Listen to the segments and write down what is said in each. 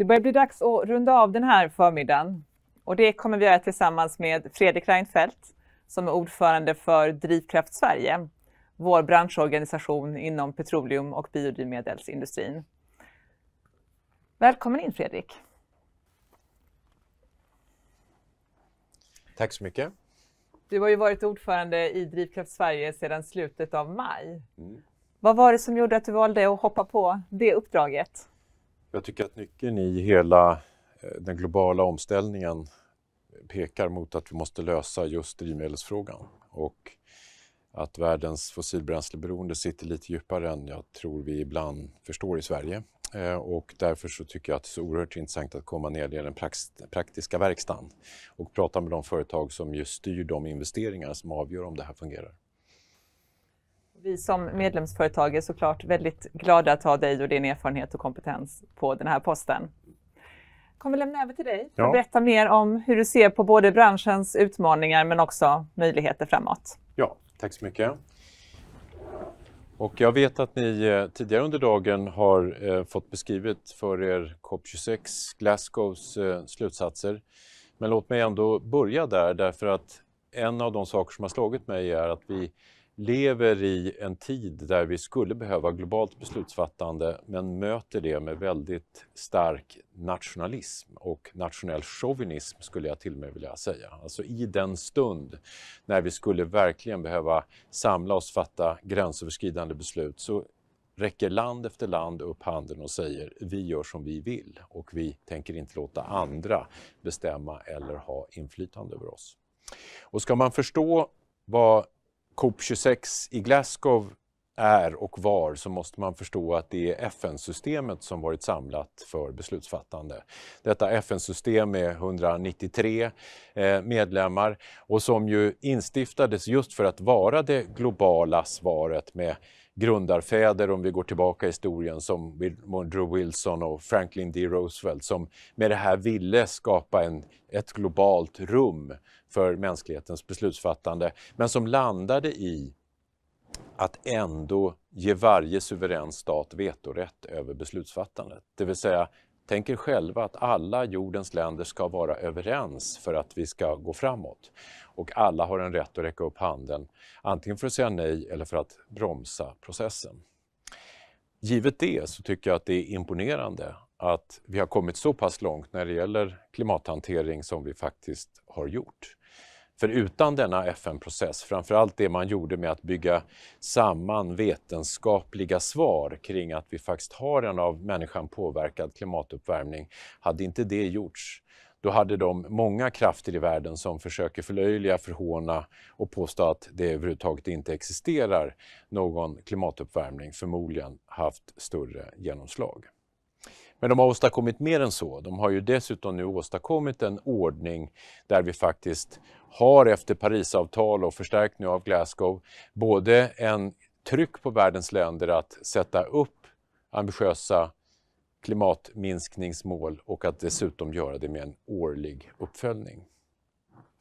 Det börjar bli dags att runda av den här förmiddagen och det kommer vi göra tillsammans med Fredrik Reinfeldt som är ordförande för Drivkraft Sverige, vår branschorganisation inom petroleum och biodrivmedelsindustrin. Välkommen in Fredrik! Tack så mycket! Du har ju varit ordförande i Drivkraft Sverige sedan slutet av maj. Mm. Vad var det som gjorde att du valde att hoppa på det uppdraget? Jag tycker att nyckeln i hela eh, den globala omställningen pekar mot att vi måste lösa just drivmedelsfrågan. Och att världens fossilbränsleberoende sitter lite djupare än jag tror vi ibland förstår i Sverige. Eh, och därför så tycker jag att det är så oerhört intressant att komma ner i den praktiska verkstaden och prata med de företag som just styr de investeringar som avgör om det här fungerar. Vi som medlemsföretag är såklart väldigt glada att ha dig och din erfarenhet och kompetens på den här posten. Jag kommer lämna över till dig för ja. att berätta mer om hur du ser på både branschens utmaningar men också möjligheter framåt. Ja, tack så mycket. Och jag vet att ni eh, tidigare under dagen har eh, fått beskrivet för er COP26 Glasgows eh, slutsatser. Men låt mig ändå börja där därför att en av de saker som har slagit mig är att vi lever i en tid där vi skulle behöva globalt beslutsfattande men möter det med väldigt stark nationalism och nationell chauvinism skulle jag till och med vilja säga. Alltså i den stund när vi skulle verkligen behöva samla oss, fatta gränsöverskridande beslut så räcker land efter land upp handen och säger vi gör som vi vill och vi tänker inte låta andra bestämma eller ha inflytande över oss. Och ska man förstå vad COP26 i Glasgow är och var så måste man förstå att det är FN-systemet som varit samlat för beslutsfattande. Detta FN-system med 193 eh, medlemmar och som ju instiftades just för att vara det globala svaret med grundarfäder, om vi går tillbaka i historien, som Woodrow Wilson och Franklin D. Roosevelt, som med det här ville skapa en, ett globalt rum för mänsklighetens beslutsfattande, men som landade i att ändå ge varje suverän stat vetorätt över beslutsfattandet. Det vill säga, tänk er själva att alla jordens länder ska vara överens för att vi ska gå framåt. Och alla har en rätt att räcka upp handen, antingen för att säga nej eller för att bromsa processen. Givet det så tycker jag att det är imponerande att vi har kommit så pass långt när det gäller klimathantering som vi faktiskt har gjort. För utan denna FN-process, framförallt det man gjorde med att bygga samman vetenskapliga svar kring att vi faktiskt har en av människan påverkad klimatuppvärmning, hade inte det gjorts då hade de många krafter i världen som försöker förlöjliga, förhåna och påstå att det överhuvudtaget inte existerar någon klimatuppvärmning förmodligen haft större genomslag. Men de har åstadkommit mer än så. De har ju dessutom nu åstadkommit en ordning där vi faktiskt har efter Parisavtal och förstärkning av Glasgow både en tryck på världens länder att sätta upp ambitiösa klimatminskningsmål och att dessutom göra det med en årlig uppföljning.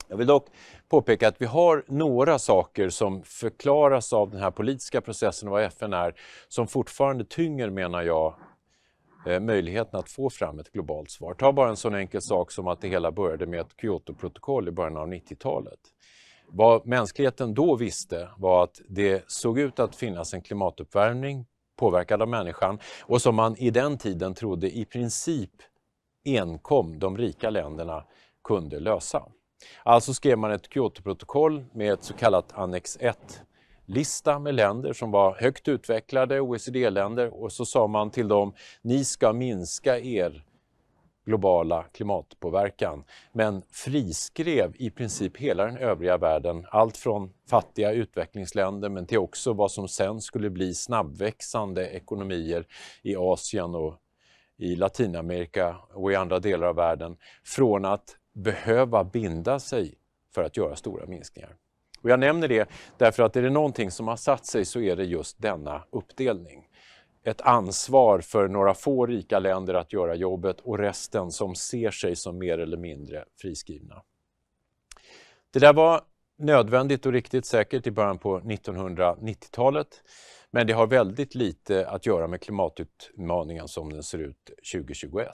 Jag vill dock påpeka att vi har några saker som förklaras av den här politiska processen och vad FN är, som fortfarande tynger, menar jag, Eh, möjligheten att få fram ett globalt svar. Ta bara en sån enkel sak som att det hela började med ett Kyotoprotokoll i början av 90-talet. Vad mänskligheten då visste var att det såg ut att finnas en klimatuppvärmning påverkad av människan och som man i den tiden trodde i princip enkom de rika länderna kunde lösa. Alltså skrev man ett Kyotoprotokoll med ett så kallat annex 1 lista med länder som var högt utvecklade, OECD-länder, och så sa man till dem, ni ska minska er globala klimatpåverkan, men friskrev i princip hela den övriga världen, allt från fattiga utvecklingsländer men till också vad som sen skulle bli snabbväxande ekonomier i Asien och i Latinamerika och i andra delar av världen, från att behöva binda sig för att göra stora minskningar. Och jag nämner det därför att är det någonting som har satt sig så är det just denna uppdelning. Ett ansvar för några få rika länder att göra jobbet och resten som ser sig som mer eller mindre friskrivna. Det där var nödvändigt och riktigt säkert i början på 1990-talet. Men det har väldigt lite att göra med klimatutmaningen som den ser ut 2021.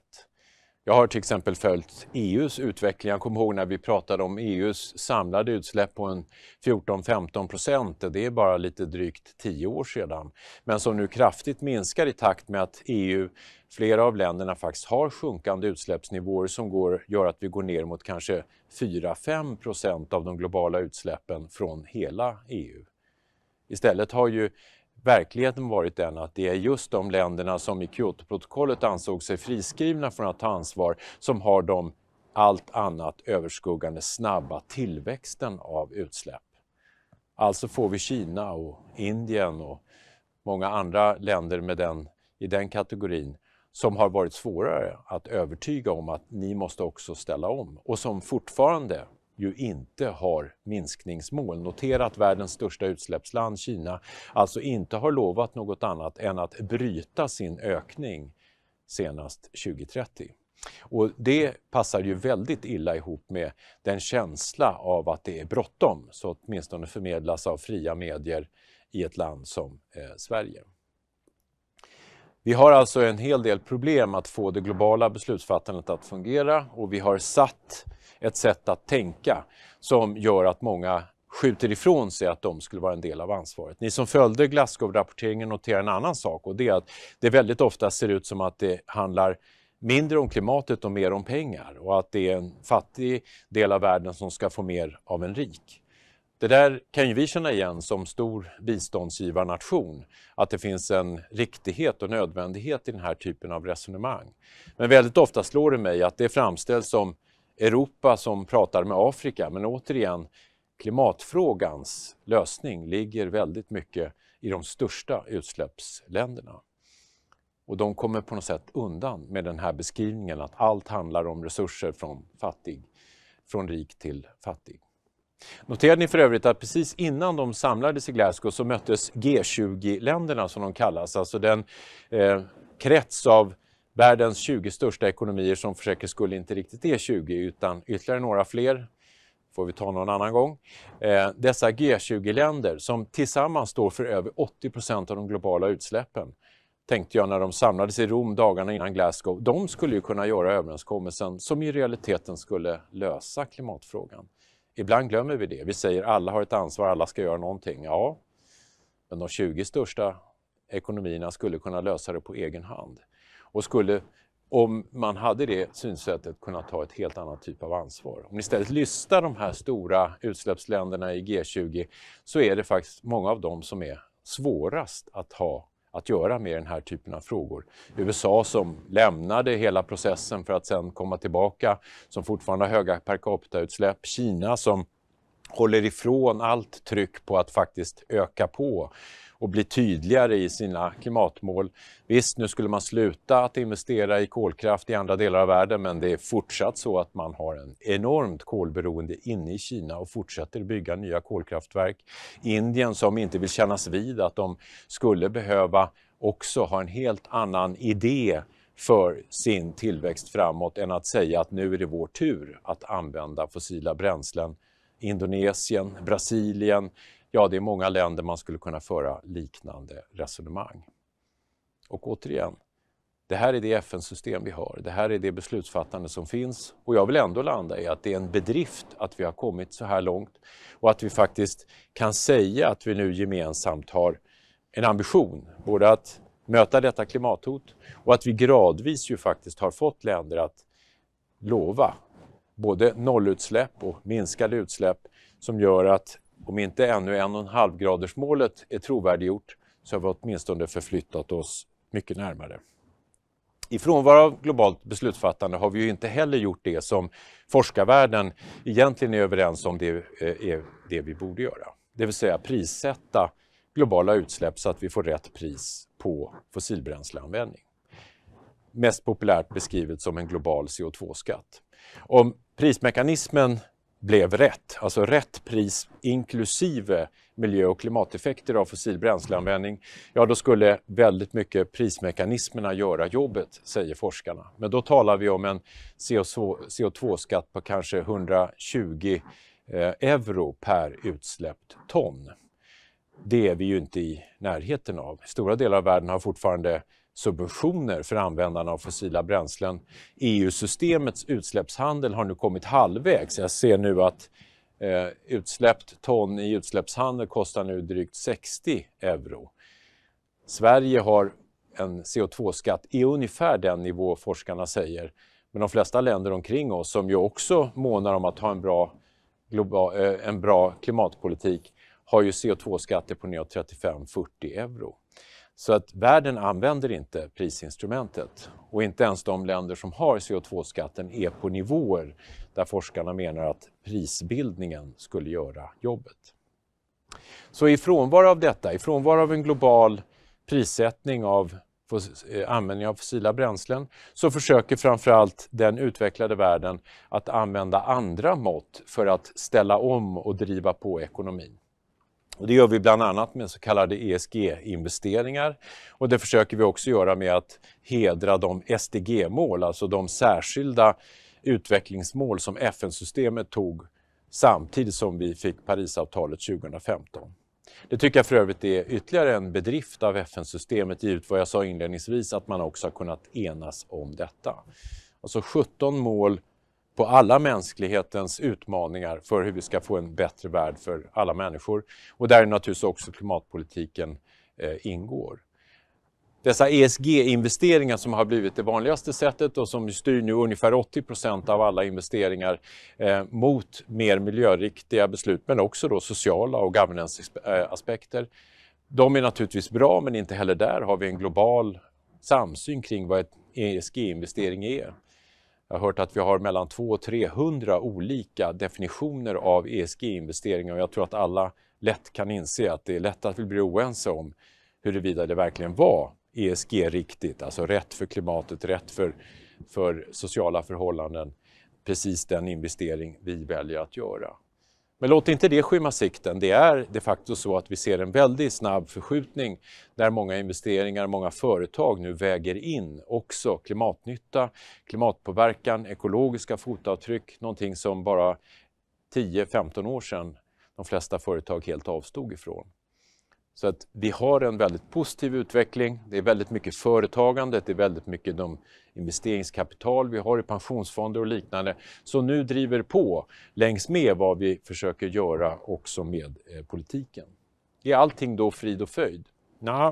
Jag har till exempel följt EUs utveckling. Jag kommer ihåg när vi pratade om EUs samlade utsläpp på 14-15 procent. Det är bara lite drygt tio år sedan. Men som nu kraftigt minskar i takt med att EU, flera av länderna faktiskt har sjunkande utsläppsnivåer som går, gör att vi går ner mot kanske 4-5 procent av de globala utsläppen från hela EU. Istället har ju verkligheten varit den att det är just de länderna som i Kyotoprotokollet ansåg sig friskrivna från att ta ansvar som har de allt annat överskuggande snabba tillväxten av utsläpp. Alltså får vi Kina och Indien och många andra länder med den, i den kategorin som har varit svårare att övertyga om att ni måste också ställa om och som fortfarande ju inte har minskningsmål. Notera att världens största utsläppsland, Kina, alltså inte har lovat något annat än att bryta sin ökning senast 2030. Och det passar ju väldigt illa ihop med den känsla av att det är bråttom, så åtminstone förmedlas av fria medier i ett land som eh, Sverige. Vi har alltså en hel del problem att få det globala beslutsfattandet att fungera och vi har satt ett sätt att tänka som gör att många skjuter ifrån sig att de skulle vara en del av ansvaret. Ni som följde Glasgow-rapporteringen noterar en annan sak och det är att det väldigt ofta ser ut som att det handlar mindre om klimatet och mer om pengar och att det är en fattig del av världen som ska få mer av en rik. Det där kan ju vi känna igen som stor biståndsgivarnation, att det finns en riktighet och nödvändighet i den här typen av resonemang. Men väldigt ofta slår det mig att det framställs som Europa som pratar med Afrika. Men återigen, klimatfrågans lösning ligger väldigt mycket i de största utsläppsländerna. Och de kommer på något sätt undan med den här beskrivningen att allt handlar om resurser från fattig, från rik till fattig. Noterade ni för övrigt att precis innan de samlades i Glasgow så möttes G20-länderna som de kallas, alltså den eh, krets av världens 20 största ekonomier som för säkerhets skull inte riktigt är 20 utan ytterligare några fler, får vi ta någon annan gång. Eh, dessa G20-länder som tillsammans står för över 80 procent av de globala utsläppen tänkte jag när de samlades i Rom dagarna innan Glasgow. De skulle ju kunna göra överenskommelsen som i realiteten skulle lösa klimatfrågan. Ibland glömmer vi det. Vi säger alla har ett ansvar, alla ska göra någonting. Ja, men de 20 största ekonomierna skulle kunna lösa det på egen hand och skulle, om man hade det synsättet, kunna ta ett helt annat typ av ansvar. Om ni istället lyssnar de här stora utsläppsländerna i G20 så är det faktiskt många av dem som är svårast att ha att göra med den här typen av frågor. USA som lämnade hela processen för att sen komma tillbaka, som fortfarande har höga per capita-utsläpp. Kina som håller ifrån allt tryck på att faktiskt öka på och bli tydligare i sina klimatmål. Visst, nu skulle man sluta att investera i kolkraft i andra delar av världen men det är fortsatt så att man har en enormt kolberoende inne i Kina och fortsätter bygga nya kolkraftverk. Indien som inte vill kännas vid att de skulle behöva också ha en helt annan idé för sin tillväxt framåt än att säga att nu är det vår tur att använda fossila bränslen. Indonesien, Brasilien, Ja, det är många länder man skulle kunna föra liknande resonemang. Och återigen, det här är det FN-system vi har, det här är det beslutsfattande som finns och jag vill ändå landa i att det är en bedrift att vi har kommit så här långt och att vi faktiskt kan säga att vi nu gemensamt har en ambition, både att möta detta klimathot och att vi gradvis ju faktiskt har fått länder att lova både nollutsläpp och minskade utsläpp som gör att om inte ännu en och en halv graders är trovärdiggjort så har vi åtminstone förflyttat oss mycket närmare. I frånvaro av globalt beslutsfattande har vi ju inte heller gjort det som forskarvärlden egentligen är överens om det eh, är det vi borde göra. Det vill säga prissätta globala utsläpp så att vi får rätt pris på fossilbränsleanvändning. Mest populärt beskrivet som en global CO2-skatt. Om prismekanismen blev rätt. Alltså rätt pris inklusive miljö och klimateffekter av fossil bränsleanvändning, ja då skulle väldigt mycket prismekanismerna göra jobbet, säger forskarna. Men då talar vi om en CO2-skatt på kanske 120 eh, euro per utsläppt ton. Det är vi ju inte i närheten av. Stora delar av världen har fortfarande subventioner för användarna av fossila bränslen. EU-systemets utsläppshandel har nu kommit halvvägs. Jag ser nu att eh, utsläppt ton i utsläppshandel kostar nu drygt 60 euro. Sverige har en CO2-skatt i ungefär den nivå forskarna säger. Men de flesta länder omkring oss, som ju också månar om att ha en bra, global, eh, en bra klimatpolitik, har ju CO2-skatter på ner 35-40 euro. Så att världen använder inte prisinstrumentet och inte ens de länder som har CO2-skatten är på nivåer där forskarna menar att prisbildningen skulle göra jobbet. Så i frånvaro av detta, i frånvaro av en global prissättning av eh, användning av fossila bränslen så försöker framförallt den utvecklade världen att använda andra mått för att ställa om och driva på ekonomin. Och det gör vi bland annat med så kallade ESG-investeringar. Och det försöker vi också göra med att hedra de SDG-mål, alltså de särskilda utvecklingsmål som FN-systemet tog samtidigt som vi fick Parisavtalet 2015. Det tycker jag för övrigt är ytterligare en bedrift av FN-systemet givet vad jag sa inledningsvis att man också har kunnat enas om detta. Alltså 17 mål på alla mänsklighetens utmaningar för hur vi ska få en bättre värld för alla människor. Och där naturligtvis också klimatpolitiken eh, ingår. Dessa ESG-investeringar som har blivit det vanligaste sättet och som styr nu ungefär 80 procent av alla investeringar eh, mot mer miljöriktiga beslut men också då sociala och governance-aspekter. Eh, De är naturligtvis bra men inte heller där har vi en global samsyn kring vad en ESG-investering är. Jag har hört att vi har mellan 200 och 300 olika definitioner av ESG-investeringar och jag tror att alla lätt kan inse att det är lätt att vi blir oense om huruvida det verkligen var ESG-riktigt, alltså rätt för klimatet, rätt för, för sociala förhållanden, precis den investering vi väljer att göra. Men låt inte det skymma sikten. Det är de facto så att vi ser en väldigt snabb förskjutning där många investeringar, många företag nu väger in också klimatnytta, klimatpåverkan, ekologiska fotavtryck, någonting som bara 10-15 år sedan de flesta företag helt avstod ifrån. Så att vi har en väldigt positiv utveckling. Det är väldigt mycket företagande, det är väldigt mycket de investeringskapital vi har i pensionsfonder och liknande som nu driver på längs med vad vi försöker göra också med eh, politiken. Är allting då frid och fröjd? Nej.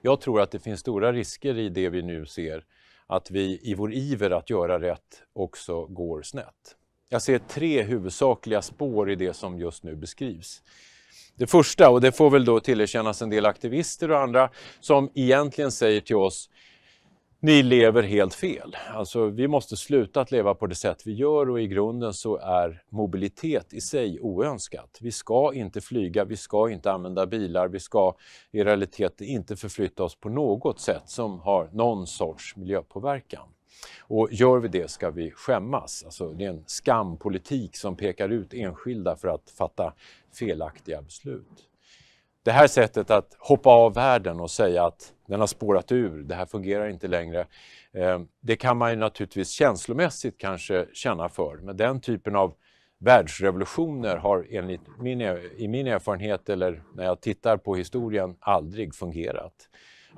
Jag tror att det finns stora risker i det vi nu ser, att vi i vår iver att göra rätt också går snett. Jag ser tre huvudsakliga spår i det som just nu beskrivs. Det första, och det får väl då tillerkännas en del aktivister och andra, som egentligen säger till oss ni lever helt fel. Alltså, vi måste sluta att leva på det sätt vi gör och i grunden så är mobilitet i sig oönskat. Vi ska inte flyga, vi ska inte använda bilar, vi ska i realiteten inte förflytta oss på något sätt som har någon sorts miljöpåverkan. Och gör vi det ska vi skämmas. Alltså, det är en skampolitik som pekar ut enskilda för att fatta felaktiga beslut. Det här sättet att hoppa av världen och säga att den har spårat ur, det här fungerar inte längre. Eh, det kan man ju naturligtvis känslomässigt kanske känna för, men den typen av världsrevolutioner har enligt min, i min erfarenhet eller när jag tittar på historien aldrig fungerat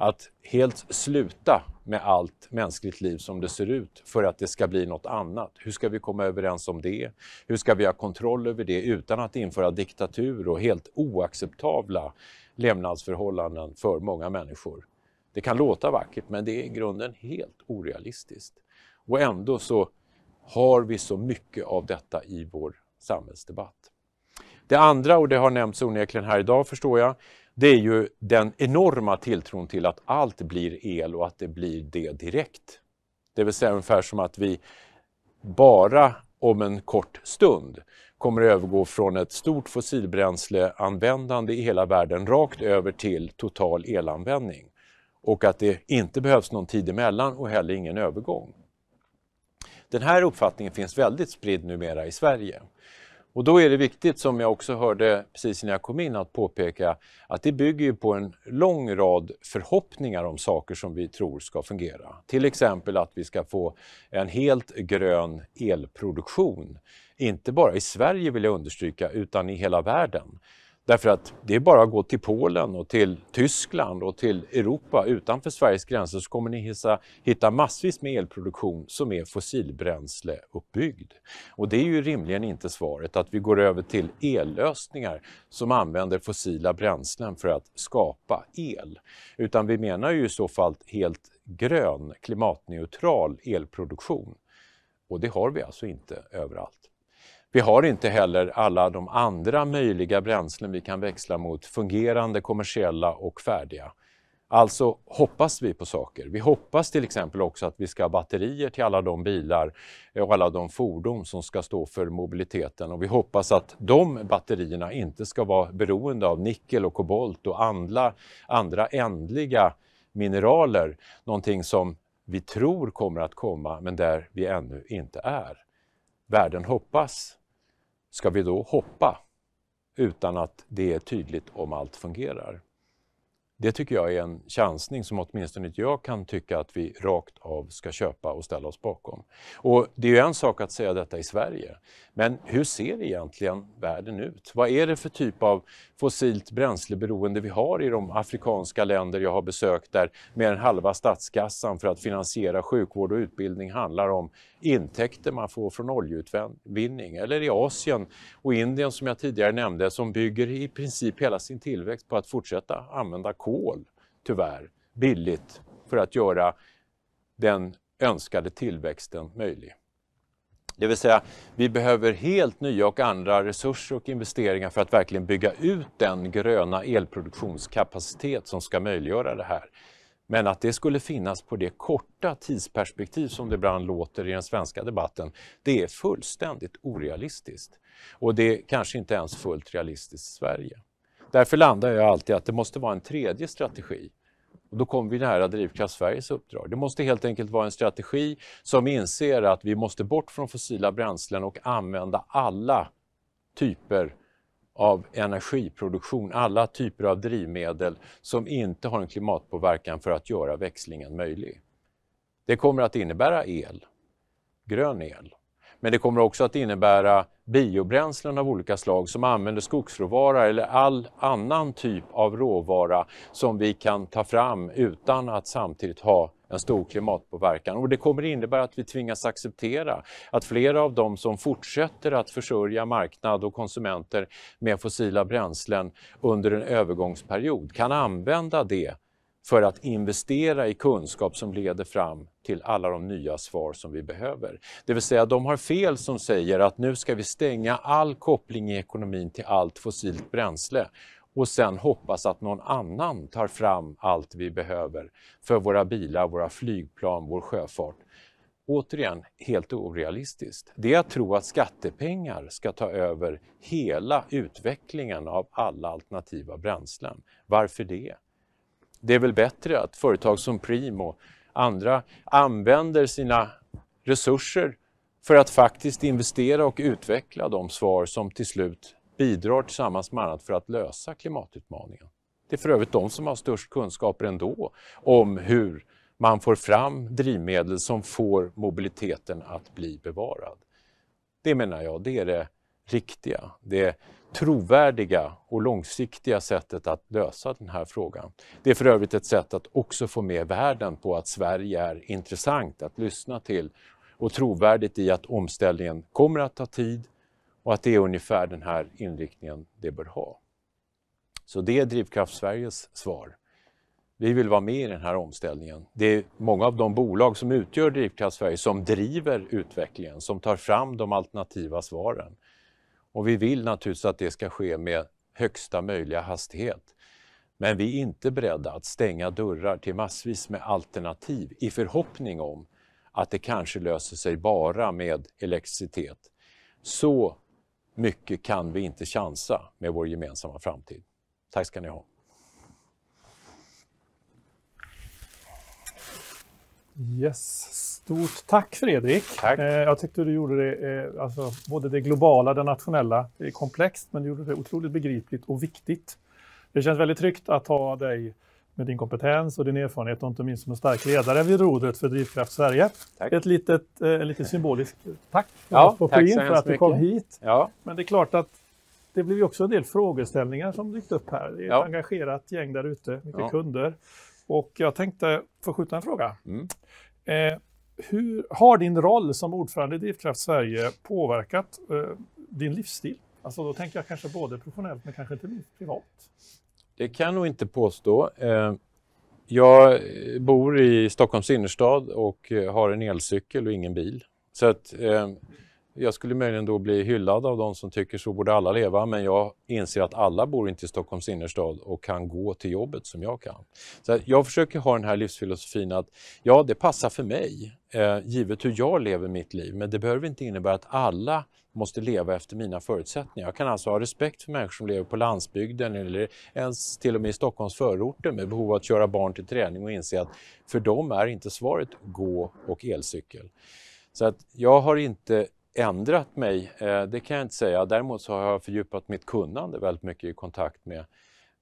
att helt sluta med allt mänskligt liv som det ser ut för att det ska bli något annat. Hur ska vi komma överens om det? Hur ska vi ha kontroll över det utan att införa diktatur och helt oacceptabla levnadsförhållanden för många människor? Det kan låta vackert men det är i grunden helt orealistiskt. Och ändå så har vi så mycket av detta i vår samhällsdebatt. Det andra, och det har nämnts onekligen här idag förstår jag, det är ju den enorma tilltron till att allt blir el och att det blir det direkt. Det vill säga ungefär som att vi bara om en kort stund kommer att övergå från ett stort fossilbränsleanvändande i hela världen rakt över till total elanvändning och att det inte behövs någon tid emellan och heller ingen övergång. Den här uppfattningen finns väldigt spridd numera i Sverige. Och då är det viktigt, som jag också hörde precis när jag kom in, att påpeka att det bygger på en lång rad förhoppningar om saker som vi tror ska fungera. Till exempel att vi ska få en helt grön elproduktion. Inte bara i Sverige vill jag understryka, utan i hela världen. Därför att det är bara att gå till Polen och till Tyskland och till Europa utanför Sveriges gränser så kommer ni hitta massvis med elproduktion som är fossilbränsleuppbyggd. Och det är ju rimligen inte svaret att vi går över till ellösningar som använder fossila bränslen för att skapa el. Utan vi menar ju i så fall helt grön, klimatneutral elproduktion. Och det har vi alltså inte överallt. Vi har inte heller alla de andra möjliga bränslen vi kan växla mot, fungerande, kommersiella och färdiga. Alltså hoppas vi på saker. Vi hoppas till exempel också att vi ska ha batterier till alla de bilar eh, och alla de fordon som ska stå för mobiliteten och vi hoppas att de batterierna inte ska vara beroende av nickel och kobolt och andra, andra ändliga mineraler, någonting som vi tror kommer att komma men där vi ännu inte är. Världen hoppas Ska vi då hoppa utan att det är tydligt om allt fungerar? Det tycker jag är en chansning som åtminstone inte jag kan tycka att vi rakt av ska köpa och ställa oss bakom. Och det är ju en sak att säga detta i Sverige, men hur ser egentligen världen ut? Vad är det för typ av fossilt bränsleberoende vi har i de afrikanska länder jag har besökt där mer än halva statskassan för att finansiera sjukvård och utbildning handlar om intäkter man får från oljeutvinning eller i Asien och Indien som jag tidigare nämnde som bygger i princip hela sin tillväxt på att fortsätta använda kol, tyvärr, billigt för att göra den önskade tillväxten möjlig. Det vill säga, vi behöver helt nya och andra resurser och investeringar för att verkligen bygga ut den gröna elproduktionskapacitet som ska möjliggöra det här. Men att det skulle finnas på det korta tidsperspektiv som det ibland låter i den svenska debatten, det är fullständigt orealistiskt. Och det är kanske inte ens fullt realistiskt i Sverige. Därför landar jag alltid att det måste vara en tredje strategi. Och då kommer vi nära Drivkraft Sveriges uppdrag. Det måste helt enkelt vara en strategi som inser att vi måste bort från fossila bränslen och använda alla typer av energiproduktion, alla typer av drivmedel som inte har en klimatpåverkan för att göra växlingen möjlig. Det kommer att innebära el, grön el. Men det kommer också att innebära biobränslen av olika slag som använder skogsråvara eller all annan typ av råvara som vi kan ta fram utan att samtidigt ha en stor klimatpåverkan. Och det kommer innebära att vi tvingas acceptera att flera av de som fortsätter att försörja marknad och konsumenter med fossila bränslen under en övergångsperiod kan använda det för att investera i kunskap som leder fram till alla de nya svar som vi behöver. Det vill säga, de har fel som säger att nu ska vi stänga all koppling i ekonomin till allt fossilt bränsle och sen hoppas att någon annan tar fram allt vi behöver för våra bilar, våra flygplan, vår sjöfart. Återigen, helt orealistiskt. Det är att tro att skattepengar ska ta över hela utvecklingen av alla alternativa bränslen. Varför det? Det är väl bättre att företag som Prim och andra använder sina resurser för att faktiskt investera och utveckla de svar som till slut bidrar tillsammans med annat för att lösa klimatutmaningen. Det är för övrigt de som har störst kunskaper ändå om hur man får fram drivmedel som får mobiliteten att bli bevarad. Det menar jag, det är det riktiga, det trovärdiga och långsiktiga sättet att lösa den här frågan. Det är för övrigt ett sätt att också få med världen på att Sverige är intressant att lyssna till och trovärdigt i att omställningen kommer att ta tid och att det är ungefär den här inriktningen det bör ha. Så det är Drivkraft Sveriges svar. Vi vill vara med i den här omställningen. Det är många av de bolag som utgör Drivkraft Sverige som driver utvecklingen, som tar fram de alternativa svaren. Och vi vill naturligtvis att det ska ske med högsta möjliga hastighet. Men vi är inte beredda att stänga dörrar till massvis med alternativ i förhoppning om att det kanske löser sig bara med elektricitet. Så mycket kan vi inte chansa med vår gemensamma framtid. Tack ska ni ha. Yes, stort tack Fredrik. Tack. Eh, jag tyckte du gjorde det, eh, alltså, både det globala, det nationella, det är komplext, men du gjorde det otroligt begripligt och viktigt. Det känns väldigt tryggt att ha dig med din kompetens och din erfarenhet och inte minst som en stark ledare vid rodret för Drivkraft Sverige. Tack. Ett litet, eh, lite symboliskt tack ja, på tack för att du kom hit. Ja. Men det är klart att det blev ju också en del frågeställningar som dykt upp här. Det är ett ja. engagerat gäng där ute, mycket ja. kunder. Och jag tänkte få skjuta en fråga. Mm. Eh, hur har din roll som ordförande i Drivkraft Sverige påverkat eh, din livsstil? Alltså då tänker jag kanske både professionellt men kanske inte minst privat. Det kan jag nog inte påstå. Eh, jag bor i Stockholms innerstad och eh, har en elcykel och ingen bil. Så att, eh, jag skulle möjligen då bli hyllad av de som tycker så borde alla leva, men jag inser att alla bor inte i Stockholms innerstad och kan gå till jobbet som jag kan. Så jag försöker ha den här livsfilosofin att ja, det passar för mig, eh, givet hur jag lever mitt liv, men det behöver inte innebära att alla måste leva efter mina förutsättningar. Jag kan alltså ha respekt för människor som lever på landsbygden eller ens till och med i Stockholms förorter med behov av att köra barn till träning och inse att för dem är inte svaret gå och elcykel. Så att jag har inte ändrat mig, eh, det kan jag inte säga. Däremot så har jag fördjupat mitt kunnande väldigt mycket i kontakt med,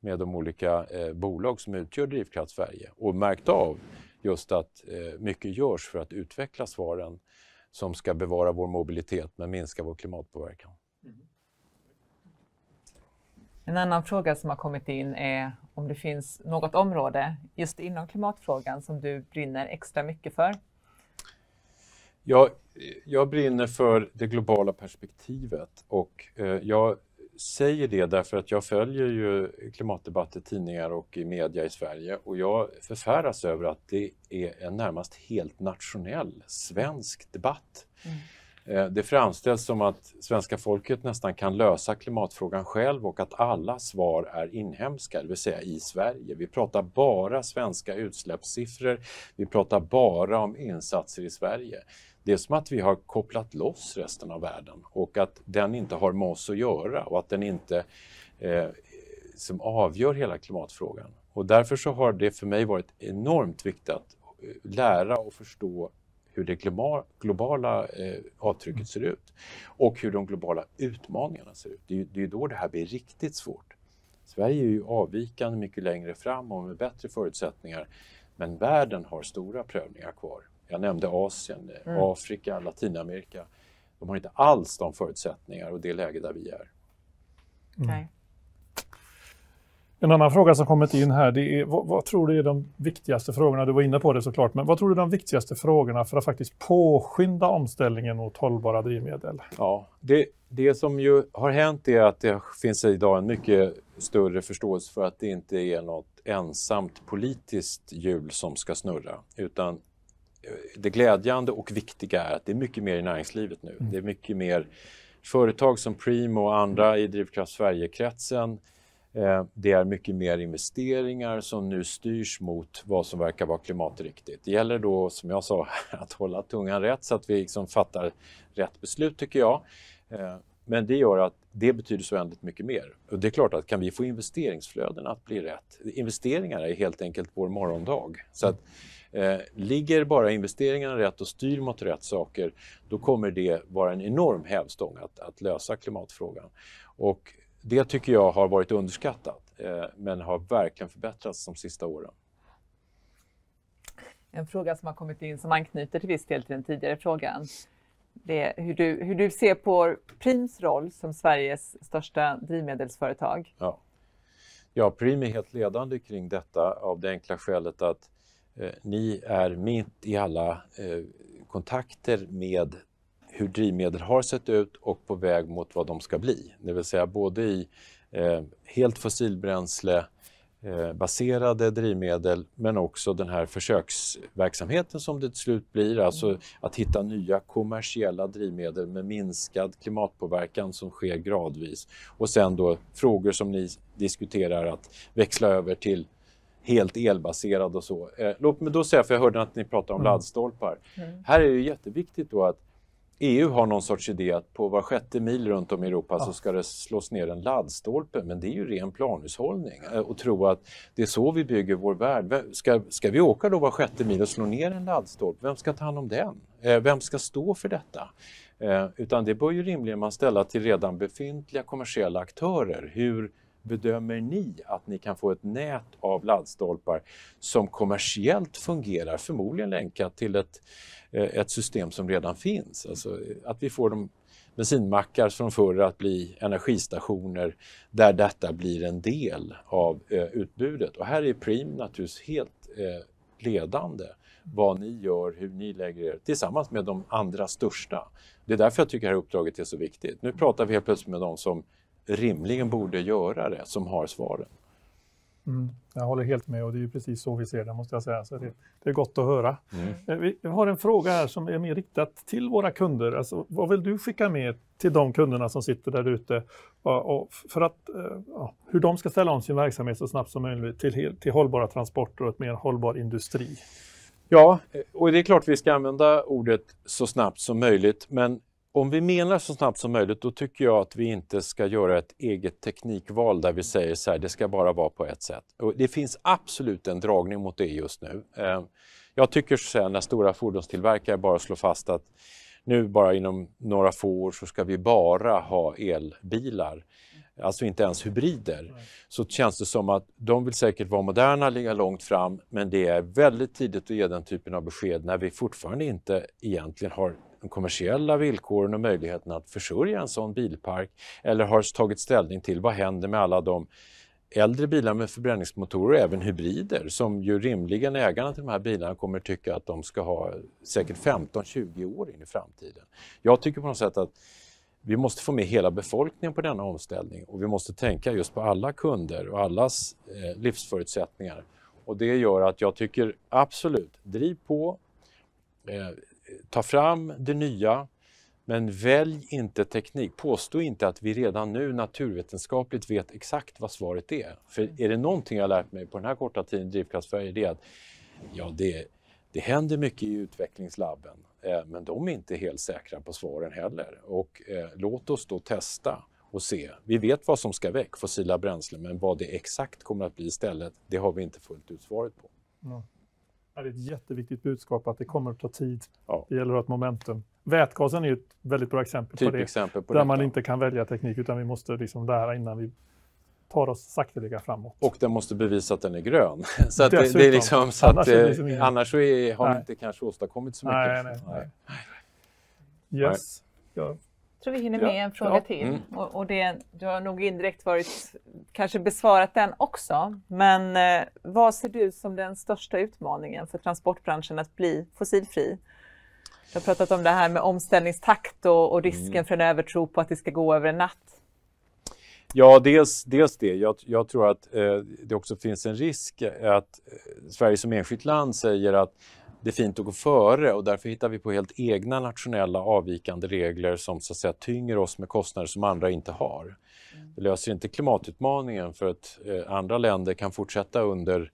med de olika eh, bolag som utgör Drivkraft Sverige och märkt av just att eh, mycket görs för att utveckla svaren som ska bevara vår mobilitet men minska vår klimatpåverkan. Mm. En annan fråga som har kommit in är om det finns något område just inom klimatfrågan som du brinner extra mycket för? Jag, jag brinner för det globala perspektivet och eh, jag säger det därför att jag följer ju klimatdebatter, tidningar och i media i Sverige och jag förfäras över att det är en närmast helt nationell svensk debatt. Mm. Eh, det framställs som att svenska folket nästan kan lösa klimatfrågan själv och att alla svar är inhemska, det vill säga i Sverige. Vi pratar bara svenska utsläppssiffror, vi pratar bara om insatser i Sverige. Det är som att vi har kopplat loss resten av världen och att den inte har med oss att göra och att den inte eh, som avgör hela klimatfrågan. Och därför så har det för mig varit enormt viktigt att eh, lära och förstå hur det globala eh, avtrycket ser ut och hur de globala utmaningarna ser ut. Det är ju det är då det här blir riktigt svårt. Sverige är ju avvikande mycket längre fram och med bättre förutsättningar, men världen har stora prövningar kvar. Jag nämnde Asien, eh, mm. Afrika, Latinamerika. De har inte alls de förutsättningar och det läge där vi är. Mm. En annan fråga som kommit in här, det är, vad, vad, tror du är de viktigaste frågorna? Du var inne på det såklart, men vad tror du är de viktigaste frågorna för att faktiskt påskynda omställningen mot hållbara drivmedel? Ja, det, det som ju har hänt är att det finns idag en mycket större förståelse för att det inte är något ensamt politiskt hjul som ska snurra, utan det glädjande och viktiga är att det är mycket mer i näringslivet nu. Mm. Det är mycket mer företag som Primo och andra mm. i Drivkraft Sverige-kretsen. Eh, det är mycket mer investeringar som nu styrs mot vad som verkar vara klimatriktigt. Det gäller då, som jag sa, att hålla tungan rätt så att vi liksom fattar rätt beslut, tycker jag. Eh, men det gör att det betyder så oändligt mycket mer. Och det är klart att kan vi få investeringsflödena att bli rätt? Investeringar är helt enkelt vår morgondag. Så att, Eh, ligger bara investeringarna rätt och styr mot rätt saker, då kommer det vara en enorm hävstång att, att lösa klimatfrågan. Och det tycker jag har varit underskattat, eh, men har verkligen förbättrats de sista åren. En fråga som har kommit in som anknyter till viss del till den tidigare frågan. Det är hur du, hur du ser på Prims roll som Sveriges största drivmedelsföretag. Ja. Ja, Prim är helt ledande kring detta av det enkla skälet att Eh, ni är mitt i alla eh, kontakter med hur drivmedel har sett ut och på väg mot vad de ska bli. Det vill säga både i eh, helt fossilbränslebaserade drivmedel men också den här försöksverksamheten som det till slut blir, alltså att hitta nya kommersiella drivmedel med minskad klimatpåverkan som sker gradvis. Och sen då frågor som ni diskuterar att växla över till helt elbaserad och så. Eh, låt mig då säga, för jag hörde att ni pratade om mm. laddstolpar. Mm. Här är det jätteviktigt då att EU har någon sorts idé att på var sjätte mil runt om i Europa ja. så ska det slås ner en laddstolpe, men det är ju ren planhushållning eh, och tro att det är så vi bygger vår värld. Ska, ska vi åka då var sjätte mil och slå ner en laddstolpe? Vem ska ta hand om den? Eh, vem ska stå för detta? Utan det bör ju rimligen man ställa till redan befintliga kommersiella aktörer. Hur bedömer ni att ni kan få ett nät av laddstolpar som kommersiellt fungerar, förmodligen länkat till ett, eh, ett system som redan finns? Alltså att vi får de bensinmackar från förr att bli energistationer där detta blir en del av eh, utbudet. Och här är Prim naturligtvis helt eh, ledande vad ni gör, hur ni lägger er tillsammans med de andra största. Det är därför jag tycker det här uppdraget är så viktigt. Nu pratar vi helt plötsligt med de som rimligen borde göra det, som har svaren. Mm, jag håller helt med och det är precis så vi ser det, måste jag säga. Så det, det är gott att höra. Mm. Eh, vi har en fråga här som är mer riktad till våra kunder. Alltså, vad vill du skicka med till de kunderna som sitter där ute för att, eh, ja, hur de ska ställa om sin verksamhet så snabbt som möjligt till, till hållbara transporter och ett mer hållbar industri? Ja, eh, och det är klart vi ska använda ordet så snabbt som möjligt, men om vi menar så snabbt som möjligt, då tycker jag att vi inte ska göra ett eget teknikval där vi mm. säger så här, det ska bara vara på ett sätt. Och det finns absolut en dragning mot det just nu. Ehm, jag tycker så här, när stora fordonstillverkare bara slår fast att nu bara inom några få år så ska vi bara ha elbilar, alltså inte ens hybrider, så känns det som att de vill säkert vara moderna, ligga långt fram, men det är väldigt tidigt att ge den typen av besked när vi fortfarande inte egentligen har kommersiella villkoren och möjligheten att försörja en sån bilpark? Eller har tagit ställning till vad händer med alla de äldre bilar med förbränningsmotorer och även hybrider som ju rimligen ägarna till de här bilarna kommer tycka att de ska ha säkert 15-20 år in i framtiden. Jag tycker på något sätt att vi måste få med hela befolkningen på denna omställning och vi måste tänka just på alla kunder och allas eh, livsförutsättningar. Och det gör att jag tycker absolut, driv på, eh, ta fram det nya, men välj inte teknik. Påstå inte att vi redan nu naturvetenskapligt vet exakt vad svaret är. För mm. är det någonting jag lärt mig på den här korta tiden i Drivkraft Sverige, det är att ja, det, det händer mycket i utvecklingslabben, eh, men de är inte helt säkra på svaren heller. Och eh, låt oss då testa och se. Vi vet vad som ska väck, fossila bränslen, men vad det exakt kommer att bli istället, det har vi inte fullt ut svaret på. Mm. Det är ett jätteviktigt budskap att det kommer att ta tid. Ja. Det gäller att ha ett momentum. Vätgasen är ett väldigt bra exempel typ på det. Exempel på där detta. man inte kan välja teknik utan vi måste liksom lära innan vi tar oss sakteliga framåt. Och den måste bevisa att den är grön. så att Dessutom, det, är liksom, så annars, att, är eh, liksom ingen... annars är, har nej. vi inte kanske åstadkommit så mycket. Nej, nej, nej. nej. Ja tror vi hinner med ja, en fråga ja. till. Mm. Och, och, det, du har nog indirekt varit, kanske besvarat den också. Men eh, vad ser du som den största utmaningen för transportbranschen att bli fossilfri? Du har pratat om det här med omställningstakt och, och risken mm. för en övertro på att det ska gå över en natt. Ja, dels, dels det. Jag, jag tror att eh, det också finns en risk att eh, Sverige som enskilt land säger att det är fint att gå före och därför hittar vi på helt egna nationella avvikande regler som så att säga tynger oss med kostnader som andra inte har. Mm. Det löser inte klimatutmaningen för att eh, andra länder kan fortsätta under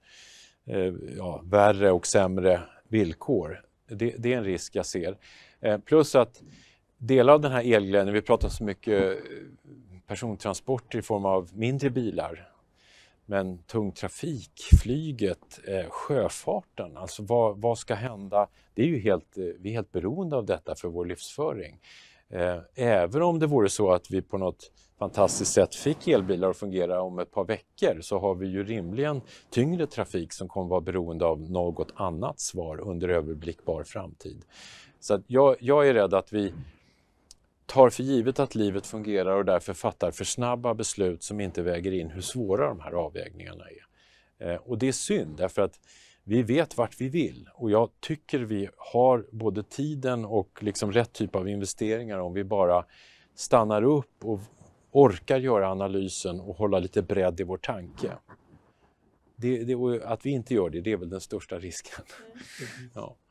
eh, ja, värre och sämre villkor. Det, det är en risk jag ser. Eh, plus att delar av den här elglädjen, vi pratar så mycket eh, persontransporter i form av mindre bilar, men tung trafik, flyget, eh, sjöfarten, alltså vad, vad ska hända? Det är ju helt, eh, vi är helt beroende av detta för vår livsföring. Eh, även om det vore så att vi på något fantastiskt sätt fick elbilar att fungera om ett par veckor så har vi ju rimligen tyngre trafik som kommer vara beroende av något annat svar under överblickbar framtid. Så jag, jag är rädd att vi tar för givet att livet fungerar och därför fattar för snabba beslut som inte väger in hur svåra de här avvägningarna är. Eh, och det är synd därför att vi vet vart vi vill och jag tycker vi har både tiden och liksom rätt typ av investeringar om vi bara stannar upp och orkar göra analysen och hålla lite bredd i vår tanke. Det, det, att vi inte gör det, det är väl den största risken. Mm. Ja.